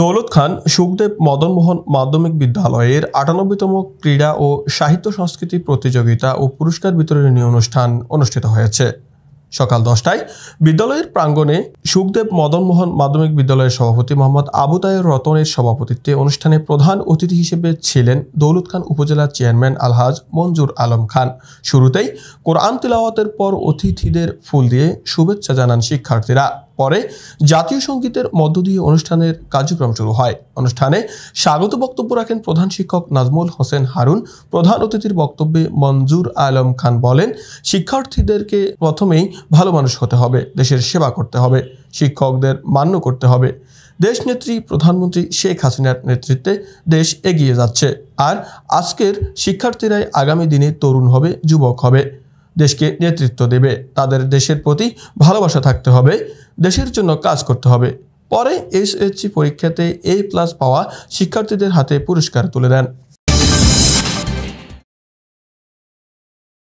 দৌলত খান সুখদেব মদনমোহন মাধ্যমিক বিদ্যালয়ের আটানব্বইতম ক্রীড়া ও সাহিত্য সংস্কৃতি প্রতিযোগিতা ও পুরস্কার বিতরণী অনুষ্ঠান অনুষ্ঠিত হয়েছে সকাল দশটায় বিদ্যালয়ের প্রাঙ্গণে সুখদেব মদনমোহন মাধ্যমিক বিদ্যালয়ের সভাপতি মোহাম্মদ আবু তায়ের রতনের সভাপতিত্বে অনুষ্ঠানে প্রধান অতিথি হিসেবে ছিলেন দৌলত খান উপজেলার চেয়ারম্যান আলহাজ মঞ্জুর আলম খান শুরুতেই কোরআন তিলাওয়াতের পর অতিথিদের ফুল দিয়ে শুভেচ্ছা জানান শিক্ষার্থীরা পরে জাতীয় সঙ্গীতের মধ্য দিয়ে অনুষ্ঠানের কার্যক্রম শুরু হয় অনুষ্ঠানে স্বাগত বক্তব্য রাখেন প্রধান শিক্ষক নাজমুল হোসেন হারুন প্রধান অতিথির বক্তব্যে মঞ্জুর আলম খান বলেন শিক্ষার্থীদেরকে প্রথমেই ভালো মানুষ হতে হবে দেশের সেবা করতে হবে শিক্ষকদের মান্য করতে হবে দেশনেত্রী প্রধানমন্ত্রী শেখ হাসিনার নেতৃত্বে দেশ এগিয়ে যাচ্ছে আর আজকের শিক্ষার্থীরাই আগামী দিনে তরুণ হবে যুবক হবে দেশকে নেতৃত্ব দেবে তাদের দেশের প্রতি ভালোবাসা থাকতে হবে দেশের জন্য কাজ করতে হবে পরে এসএসসি পরীক্ষাতে এ প্লাস পাওয়া শিক্ষার্থীদের হাতে পুরস্কার তুলে দেন